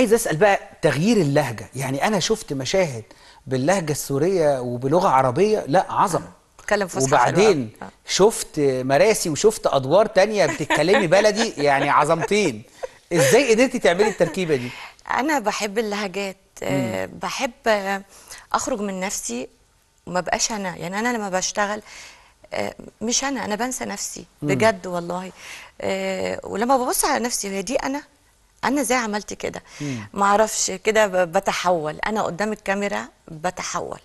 عايز اسال بقى تغيير اللهجه يعني انا شفت مشاهد باللهجه السوريه وبلغه عربيه لا عظمه اتكلم فصحى وبعدين آه. شفت مراسي وشفت ادوار تانية بتتكلمي بلدي يعني عظمتين ازاي قدرتي تعملي التركيبه دي انا بحب اللهجات آه، بحب اخرج من نفسي وما بقاش انا يعني انا لما بشتغل آه، مش انا انا بنسى نفسي بجد والله ولما ببص على نفسي هي دي انا انا ازاي عملت كده معرفش كده بتحول انا قدام الكاميرا بتحول